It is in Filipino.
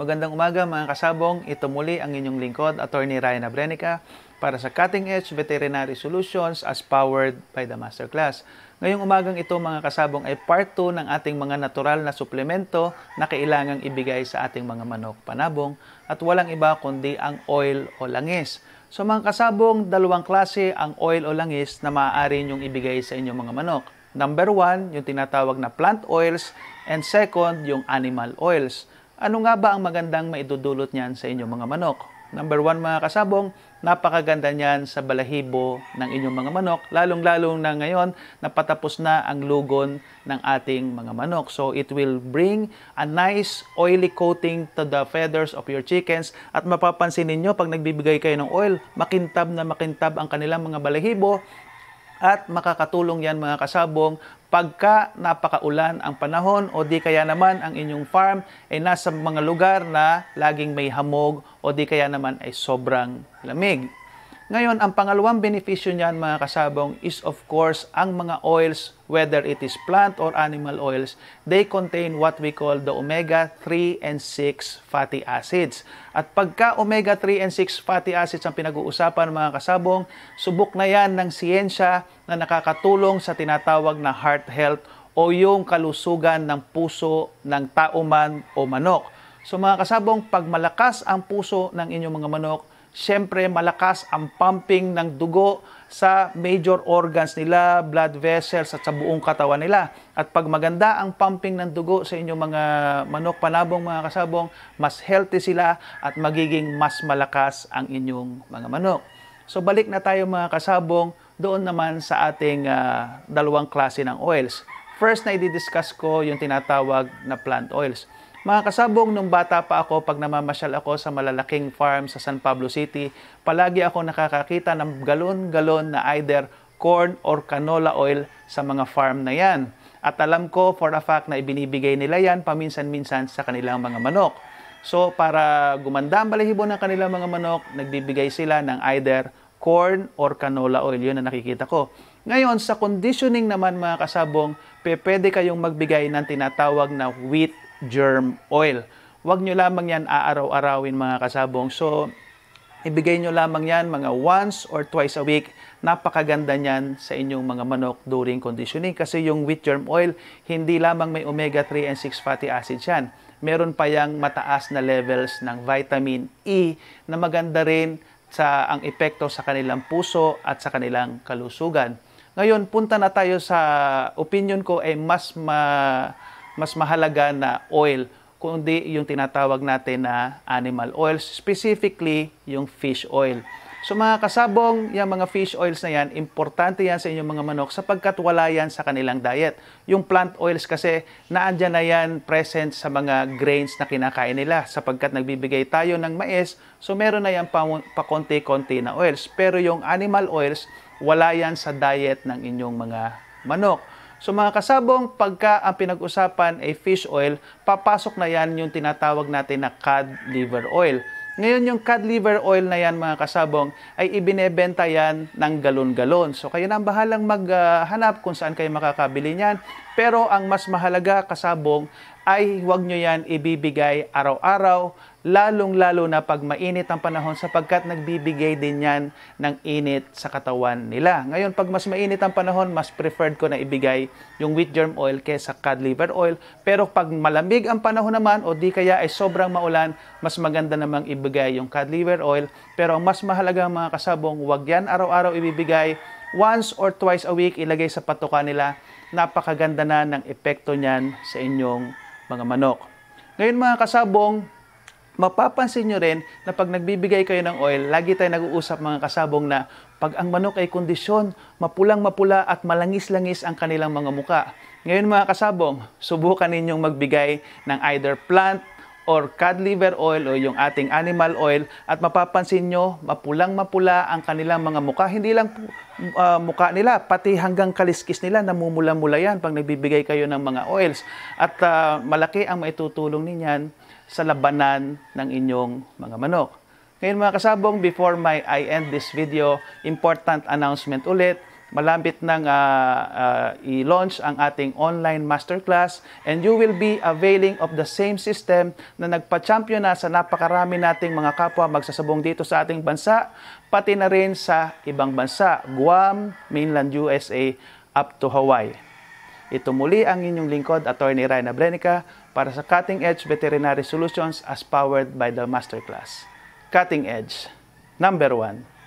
Magandang umaga mga kasabong, ito muli ang inyong lingkod, Attorney Ryan Abrenica, para sa Cutting Edge Veterinary Solutions as powered by the Masterclass. Ngayong umagang ito mga kasabong ay part 2 ng ating mga natural na suplemento na kailangang ibigay sa ating mga manok panabong at walang iba kundi ang oil o langis. So mga kasabong, dalawang klase ang oil o langis na maaari niyong ibigay sa inyong mga manok. Number 1, yung tinatawag na plant oils and second, yung animal oils. Ano nga ba ang magandang maidudulot niyan sa inyong mga manok? Number one mga kasabong, napakaganda niyan sa balahibo ng inyong mga manok, lalong-lalong na ngayon na patapos na ang lugon ng ating mga manok. So it will bring a nice oily coating to the feathers of your chickens at mapapansin ninyo pag nagbibigay kayo ng oil, makintab na makintab ang kanilang mga balahibo at makakatulong yan mga kasabong pagka napakaulan ang panahon o di kaya naman ang inyong farm ay nasa mga lugar na laging may hamog o di kaya naman ay sobrang lamig. Ngayon, ang pangalawang benepisyo niyan mga kasabong is of course ang mga oils, whether it is plant or animal oils, they contain what we call the omega-3 and 6 fatty acids. At pagka omega-3 and 6 fatty acids ang pinag-uusapan mga kasabong, subok na yan ng siyensya na nakakatulong sa tinatawag na heart health o yung kalusugan ng puso ng tao man o manok. So mga kasabong, pag malakas ang puso ng inyong mga manok, syempre malakas ang pumping ng dugo sa major organs nila, blood vessels at sa buong katawan nila. At pag maganda ang pumping ng dugo sa inyong mga manok, panabong, mga kasabong, mas healthy sila at magiging mas malakas ang inyong mga manok. So balik na tayo mga kasabong doon naman sa ating uh, dalawang klase ng oils. First na i-discuss ko yung tinatawag na plant oils. Mga kasabong, nung bata pa ako, pag namamasyal ako sa malalaking farm sa San Pablo City, palagi ako nakakakita ng galon-galon na either corn or canola oil sa mga farm na yan. At alam ko for a fact na ibinibigay nila yan paminsan-minsan sa kanilang mga manok. So para gumanda ang balahibo ng kanilang mga manok, nagbibigay sila ng either corn or canola oil. Yun na nakikita ko. Ngayon, sa conditioning naman mga kasabong, pe, pwede kayong magbigay ng tinatawag na wheat germ oil. Huwag nyo lamang yan aaraw-arawin mga kasabong. So, ibigay nyo lamang yan mga once or twice a week. Napakaganda niyan sa inyong mga manok during conditioning kasi yung wheat germ oil, hindi lamang may omega-3 and 6 fatty acids yan. Meron pa yang mataas na levels ng vitamin E na maganda rin sa ang epekto sa kanilang puso at sa kanilang kalusugan. Ngayon, punta na tayo sa opinion ko ay mas ma mas mahalaga na oil, kundi yung tinatawag natin na animal oils, specifically yung fish oil. So mga kasabong, yung mga fish oils na yan, importante yan sa inyong mga manok sapagkat wala yan sa kanilang diet. Yung plant oils kasi, naandyan na yan present sa mga grains na kinakain nila sapagkat nagbibigay tayo ng mais, so meron na yan pa konti pa na oils. Pero yung animal oils, wala yan sa diet ng inyong mga manok. So mga kasabong, pagka ang pinag-usapan ay fish oil, papasok na yan yung tinatawag natin na cod liver oil. Ngayon yung cod liver oil na yan mga kasabong ay ibinebenta yan ng galon-galon. So kayo na ang bahalang maghanap uh, kung saan kayo makakabili niyan. Pero ang mas mahalaga kasabog ay huwag nyo yan ibibigay araw-araw, lalong-lalo na pag mainit ang panahon sapagkat nagbibigay din yan ng init sa katawan nila. Ngayon, pag mas mainit ang panahon, mas preferred ko na ibigay yung wheat germ oil kesa cod liver oil. Pero pag malamig ang panahon naman o di kaya ay sobrang maulan, mas maganda namang ibigay yung cod liver oil. Pero ang mas mahalaga mga kasabong, huwag yan araw-araw ibibigay. Once or twice a week, ilagay sa patuka nila napakaganda na ng epekto niyan sa inyong mga manok. Ngayon mga kasabong, mapapansin nyo rin na pag nagbibigay kayo ng oil, lagi tayo nag-uusap mga kasabong na pag ang manok ay kondisyon, mapulang mapula at malangis-langis ang kanilang mga muka. Ngayon mga kasabong, subukan ninyong magbigay ng either plant or cod liver oil o yung ating animal oil at mapapansin nyo mapulang mapula ang kanilang mga mukha. Hindi lang uh, mukha nila, pati hanggang kaliskis nila namumula-mula yan pag nagbibigay kayo ng mga oils. At uh, malaki ang maitutulong ninyan sa labanan ng inyong mga manok. Ngayon mga kasabong, before my I end this video, important announcement ulit malapit nang uh, uh, i-launch ang ating online masterclass and you will be availing of the same system na nagpa-champion na sa napakarami nating mga kapwa magsasabong dito sa ating bansa, pati na rin sa ibang bansa, Guam, mainland USA, up to Hawaii. Ito muli ang inyong lingkod, Attorney Ryan Abrenica, para sa Cutting Edge Veterinary Solutions as powered by the Masterclass. Cutting Edge, number one.